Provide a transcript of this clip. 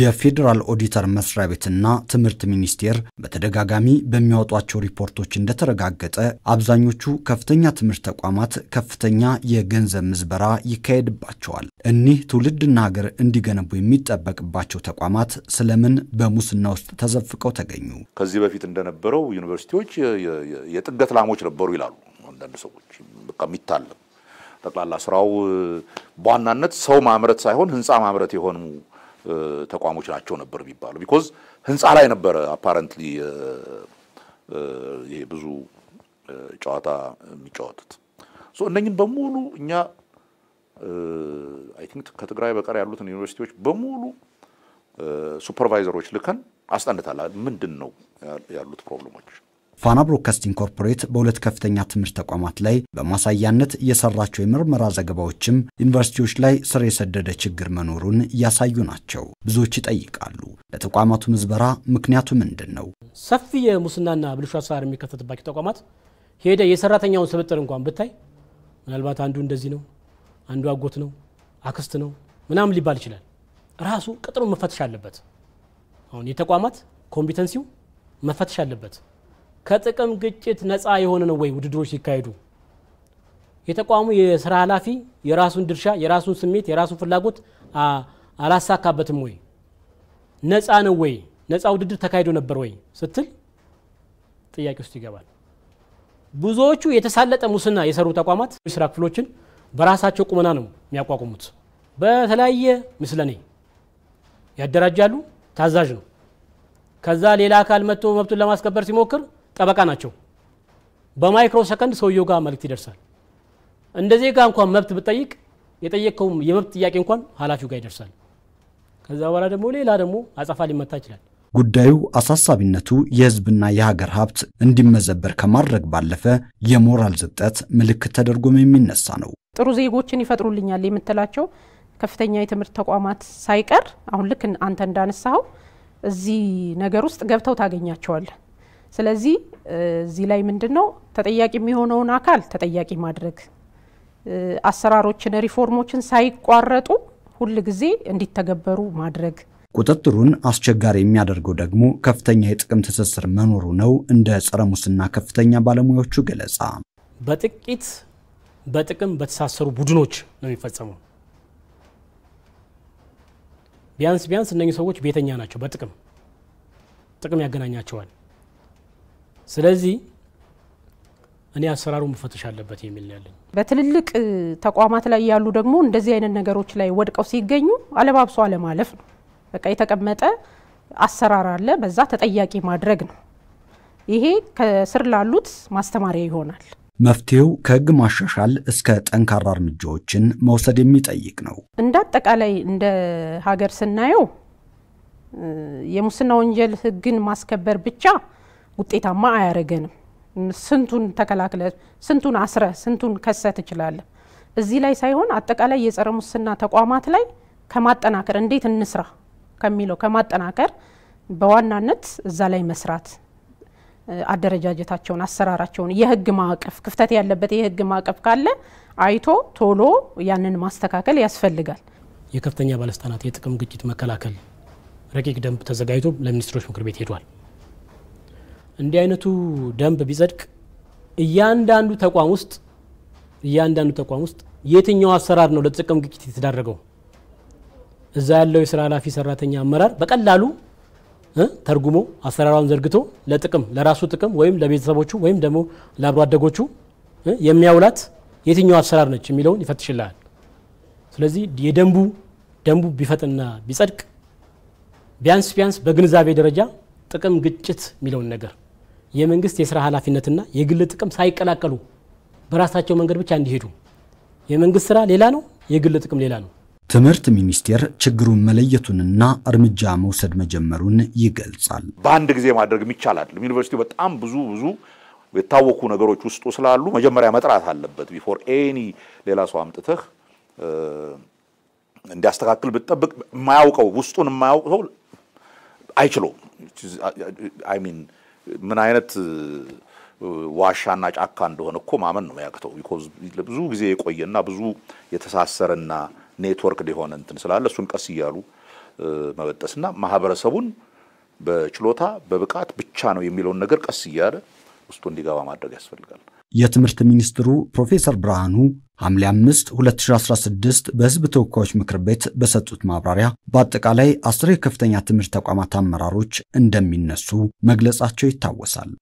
የፌዴራል ኦዲተር መስሪያ ቤትና ትምህርት ሚኒስቴር በተደጋጋሚ በሚያወጧቸው ሪፖርቶች እንደተረጋገጠ አብዛኞቹ ከፍተኛ ትምህርት ተቋማት ከፍተኛ የገንዘብ ምዝበራ ይካሄድባቸዋል። እኒህ ትውልድና ሀገር እንዲገነቡ የሚጠበቅባቸው ተቋማት ስለምን በሙስና ውስጥ ተዘፍቀው ተገኙ? ከዚህ በፊት እንደነበረው ዩኒቨርሲቲዎች የጥገት ላሞች ነበሩ ይላሉ አንዳንድ ሰዎች። በቃ የሚታለም ጠቅላላ ስራው በዋናነት ሰው ማምረት ሳይሆን ህንፃ ማምረት የሆኑ ተቋሞች ናቸው ነበር የሚባለው። ቢኮዝ ህንፃ ላይ ነበረ አፓረንትሊ ይሄ ብዙ ጨዋታ የሚጫወቱት። ሶ እነኝን በሙሉ እኛ አይ ቲንክ ከትግራይ በቀር ያሉትን ዩኒቨርሲቲዎች በሙሉ ሱፐርቫይዘሮች ልከን አስጠንታል። ምንድን ነው ያሉት ፕሮብለሞች? ፋና ብሮድካስቲንግ ኮርፖሬት በሁለት ከፍተኛ ትምህርት ተቋማት ላይ በማሳያነት የሰራቸው የምርመራ ዘገባዎችም ዩኒቨርሲቲዎች ላይ ስር የሰደደ ችግር መኖሩን እያሳዩ ናቸው። ብዙዎች ይጠይቃሉ፣ ለተቋማቱ ምዝበራ ምክንያቱ ምንድን ነው? ሰፊ የሙስናና ብልሹ አሰራር የሚከተትባቸው ተቋማት ሄደ የሰራተኛውን ስብጥር እንኳን ብታይ ምናልባት አንዱ እንደዚህ ነው፣ አንዱ አጎት ነው፣ አክስት ነው ምናምን ሊባል ይችላል። ራሱ ቅጥሩ መፈተሽ አለበት። አሁን የተቋማት ኮምፒተንሲው መፈተሽ አለበት። ከጥቅም ግጭት ነፃ የሆነ ነው ወይ ውድድሮች ሲካሄዱ? የተቋሙ የስራ ኃላፊ የራሱን ድርሻ የራሱን ስሜት የራሱን ፍላጎት አላሳካበትም ወይ? ነፃ ነው ወይ? ነፃ ውድድር ተካሂዶ ነበር ወይ ስትል ጥያቄ ውስጥ ይገባል። ብዙዎቹ የተሳለጠ ሙስና የሰሩ ተቋማት ስራ ክፍሎችን በራሳቸው ቁመና ነው የሚያቋቁሙት። በተለያየ ምስለኔ ያደራጃሉ። ታዛዥ ነው። ከዛ ሌላ አካል መጥቶ መብቱን ለማስከበር ሲሞክር ጠበቃ ናቸው በማይክሮ ሰከንድ ሰውየው ጋር መልእክት ይደርሳል እንደዚህ ጋር እንኳን መብት ብጠይቅ የጠየቀውም የመብት ጥያቄ እንኳን ኃላፊው ጋር ይደርሳል ከዛ በኋላ ደግሞ ሌላ ደግሞ አጸፋ ሊመታ ይችላል ጉዳዩ አሳሳቢነቱ የሕዝብና የሀገር ሀብት እንዲመዘበር ከማድረግ ባለፈ የሞራል ዝጠት ምልክት ተደርጎም የሚነሳ ነው። ጥሩ ዜጎችን ይፈጥሩልኛል የምትላቸው ከፍተኛ የትምህርት ተቋማት ሳይቀር አሁን ልክ አንተ እንዳነሳኸው እዚህ ነገር ውስጥ ገብተው ታገኛቸዋለን። ስለዚህ እዚህ ላይ ምንድን ነው ተጠያቂ የሚሆነውን አካል ተጠያቂ ማድረግ አሰራሮችን፣ ሪፎርሞችን ሳይቋረጡ ሁል ጊዜ እንዲተገበሩ ማድረግ። ቁጥጥሩን አስቸጋሪ የሚያደርገው ደግሞ ከፍተኛ የጥቅም ትስስር መኖሩ ነው። እንደ ጸረ ሙስና ከፍተኛ ባለሙያዎቹ ገለጻ በጥቂት በጥቅም በተሳሰሩ ቡድኖች ነው የሚፈጸመው። ቢያንስ ቢያንስ እነኚህ ሰዎች ቤተኛ ናቸው። በጥቅም ጥቅም ያገናኛቸዋል። ስለዚህ እኔ አሰራሩ መፈተሽ አለበት የሚል ያለኝ። በትልልቅ ተቋማት ላይ ያሉ ደግሞ እንደዚህ አይነት ነገሮች ላይ ወድቀው ሲገኙ አለባብሶ አለማለፍ ነው። በቃ የተቀመጠ አሰራር አለ፣ በዛ ተጠያቂ ማድረግ ነው። ይሄ ከስር ላሉት ማስተማሪያ ይሆናል። መፍትሄው ከህግ ማሻሻል እስከ ጠንካራ እርምጃዎችን መውሰድ የሚጠይቅ ነው። እንደ አጠቃላይ እንደ ሀገር ስናየው የሙስና ወንጀል ህግን ማስከበር ብቻ ውጤታማ አያደርገንም። ስንቱን ተከላክለ ስንቱን አስረ ስንቱን ከሰ ትችላለህ። እዚህ ላይ ሳይሆን አጠቃላይ የጸረ ሙስና ተቋማት ላይ ከማጠናከር እንዴት እንስራ ከሚለው ከማጠናከር በዋናነት እዛ ላይ መስራት አደረጃጀታቸውን፣ አሰራራቸውን፣ የህግ ማዕቀፍ ክፍተት ያለበት የህግ ማዕቀፍ ካለ አይቶ ቶሎ ያንን ማስተካከል ያስፈልጋል። የከፍተኛ ባለስልጣናት የጥቅም ግጭት መከላከል ረቂቅ ደንብ ተዘጋጅቶ ለሚኒስትሮች ምክር ቤት ሄዷል። እንዲህ አይነቱ ደንብ ቢጸድቅ እያንዳንዱ ተቋም ውስጥ እያንዳንዱ ተቋም ውስጥ የትኛው አሰራር ነው ለጥቅም ግጭት የተዳረገው እዛ ያለው የስራ ኃላፊ ሰራተኛ አመራር በቀላሉ ተርጉሞ አሰራሯን ዘርግቶ ለጥቅም ለራሱ ጥቅም ወይም ለቤተሰቦቹ ወይም ደግሞ ለአብሮ አደጎቹ የሚያውላት የትኛው አሰራር ነች የሚለውን ይፈትሽልሃል። ስለዚህ የደንቡ ደንቡ ቢፈጥና ቢጸድቅ ቢያንስ ቢያንስ በግንዛቤ ደረጃ ጥቅም ግጭት የሚለውን ነገር የመንግስት የስራ ኃላፊነትና የግል ጥቅም ሳይቀላቀሉ በራሳቸው መንገድ ብቻ እንዲሄዱ የመንግስት ስራ ሌላ ነው፣ የግል ጥቅም ሌላ ነው። ትምህርት ሚኒስቴር ችግሩን መለየቱንና እርምጃ መውሰድ መጀመሩን ይገልጻል። በአንድ ጊዜ ማድረግ የሚቻል አይደለም። ዩኒቨርሲቲው በጣም ብዙ ብዙ የታወቁ ነገሮች ውስጡ ስላሉ መጀመሪያ መጥራት አለበት። ቢፎር ኤኒ ሌላ ሰው አምጥተህ እንዲያስተካክል ብትጠብቅ የማያውቀው ውስጡን የማያውቅ ሰው አይችለውም። አይ ሚን ምን አይነት ዋሻና ጫካ እንደሆነ እኮ ማመን ነው ያቅተው። ቢኮዝ ብዙ ጊዜ የቆየና ብዙ የተሳሰረና ኔትወርክ ሊሆነ እንትን ስላለ እሱን ቀስ እያሉ መበጠስና ማህበረሰቡን በችሎታ በብቃት ብቻ ነው የሚለውን ነገር ቀስ እያለ ውስጡ እንዲገባ ማድረግ ያስፈልጋል። የትምህርት ሚኒስትሩ ፕሮፌሰር ብርሃኑ ሐምሌ 5 2016 በሕዝብ ተወካዮች ምክር ቤት በሰጡት ማብራሪያ በአጠቃላይ አስር የከፍተኛ ትምህርት ተቋማት አመራሮች እንደሚነሱ መግለጻቸው ይታወሳል።